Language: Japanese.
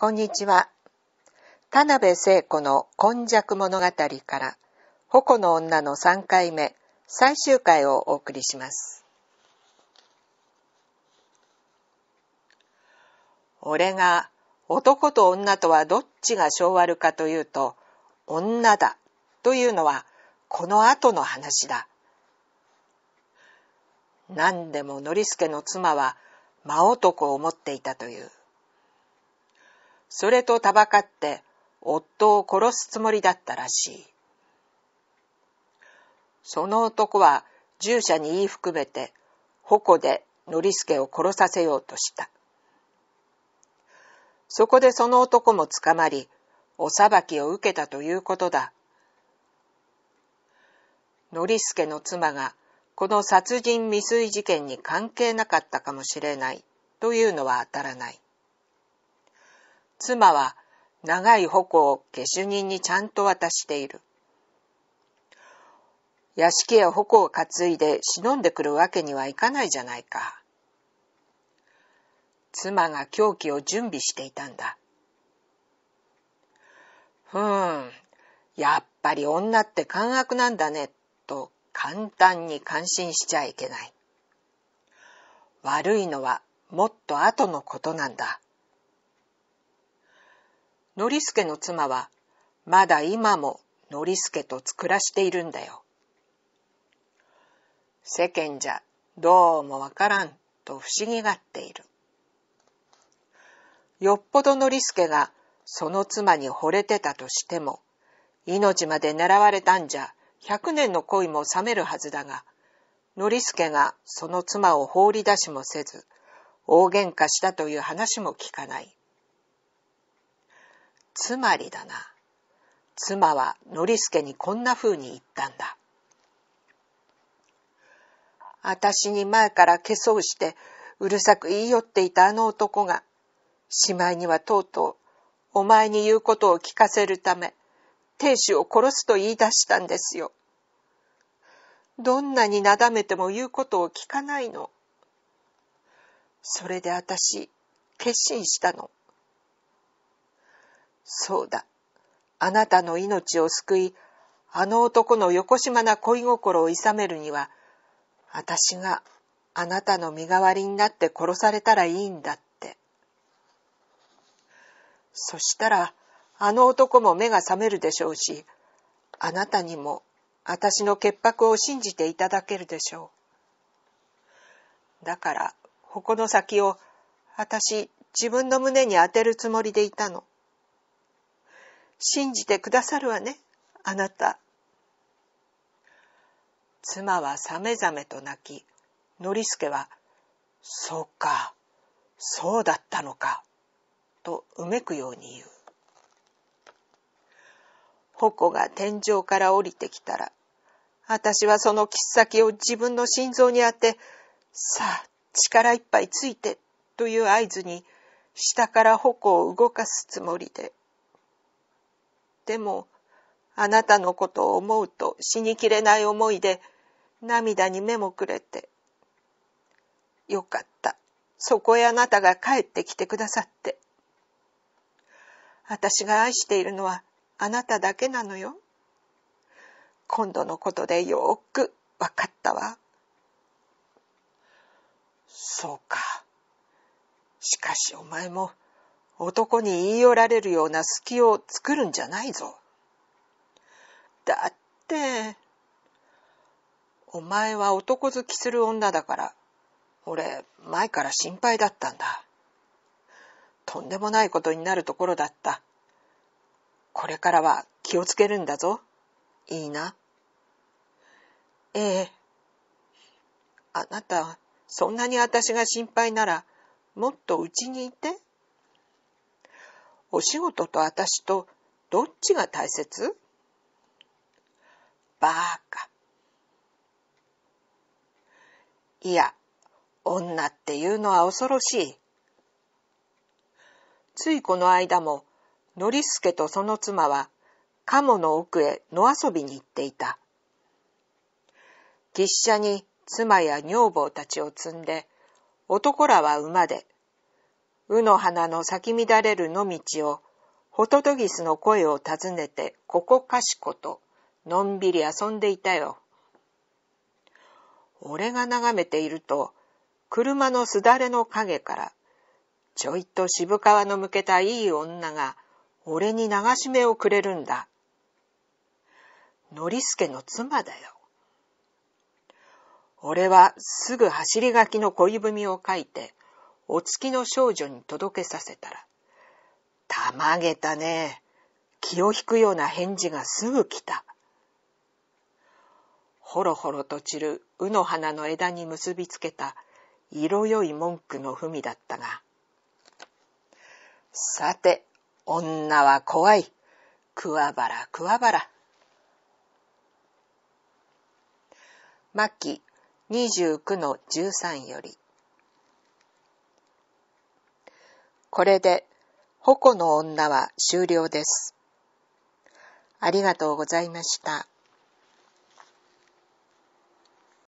こんにちは。田辺聖子の今昔物語から、矛の女の3回目、最終回をお送りします。俺が男と女とはどっちが性悪かというと、女だというのはこの後の話だ。何でもノリスケの妻は真男を持っていたという。それとたばかって夫を殺すつもりだったらしい。その男は従者に言い含めて、矛ですけを殺させようとした。そこでその男も捕まり、お裁きを受けたということだ。すけの妻がこの殺人未遂事件に関係なかったかもしれないというのは当たらない。妻は長い矛を下手人にちゃんと渡している。屋敷へ矛を担いで忍んでくるわけにはいかないじゃないか。妻が凶器を準備していたんだ。ふーん、やっぱり女って感覚なんだね、と簡単に感心しちゃいけない。悪いのはもっと後のことなんだ。ノリスケの妻は、まだ今もノリスケと暮らしているんだよ。世間じゃどうもわからんと不思議がっている。よっぽどノリスケがその妻に惚れてたとしても、命まで狙われたんじゃ100年の恋も冷めるはずだが、ノリスケがその妻を放り出しもせず、大喧嘩したという話も聞かない。つまりだな。妻はノリスケにこんな風に言ったんだ。私に前から化粧して、うるさく言い寄っていたあの男が、しまいにはとうとう、お前に言うことを聞かせるため、亭主を殺すと言い出したんですよ。どんなになだめても言うことを聞かないの。それで私、決心したの。そうだ。あなたの命を救い、あの男のよこしまな恋心をいさめるには、私があなたの身代わりになって殺されたらいいんだって。そしたら、あの男も目が覚めるでしょうし、あなたにも私の潔白を信じていただけるでしょう。だから、矛の先を私自分の胸に当てるつもりでいたの。信じてくださるわねあなた妻はさめざめと泣きノリスケは「そうかそうだったのか」とうめくように言う矛が天井から降りてきたら私はその切っ先を自分の心臓に当て「さあ力いっぱいついて」という合図に下から矛を動かすつもりでてもあなたのことを思うと死にきれない思いで涙に目もくれて「よかったそこへあなたが帰ってきてくださって私が愛しているのはあなただけなのよ今度のことでよくわかったわ」そうかしかしお前も男に言い寄られるような隙を作るんじゃないぞ。だって、お前は男好きする女だから、俺、前から心配だったんだ。とんでもないことになるところだった。これからは気をつけるんだぞ。いいな。ええ。あなた、そんなに私が心配なら、もっとうちにいて。お仕事と私とどっちが大切バーカ。いや、女っていうのは恐ろしい。ついこの間も、ノリスケとその妻は、鴨の奥へ野遊びに行っていた。牛車に妻や女房たちを積んで、男らは馬で、うの花の咲き乱れる野道を、ホトトギスの声を尋ねて、ここかしこと、のんびり遊んでいたよ。俺が眺めていると、車のすだれの影から、ちょいと渋川の向けたいい女が、俺に流し目をくれるんだ。ノリスケの妻だよ。俺はすぐ走り書きの恋文を書いて、お月の少女に届けさせたら、たまげたね。気を引くような返事がすぐ来た。ほろほろと散るうの花の枝に結びつけた色よい文句の文だったが、さて、女は怖い。桑原、桑原。末期29の13より、これで、矛の女は終了です。ありがとうございました。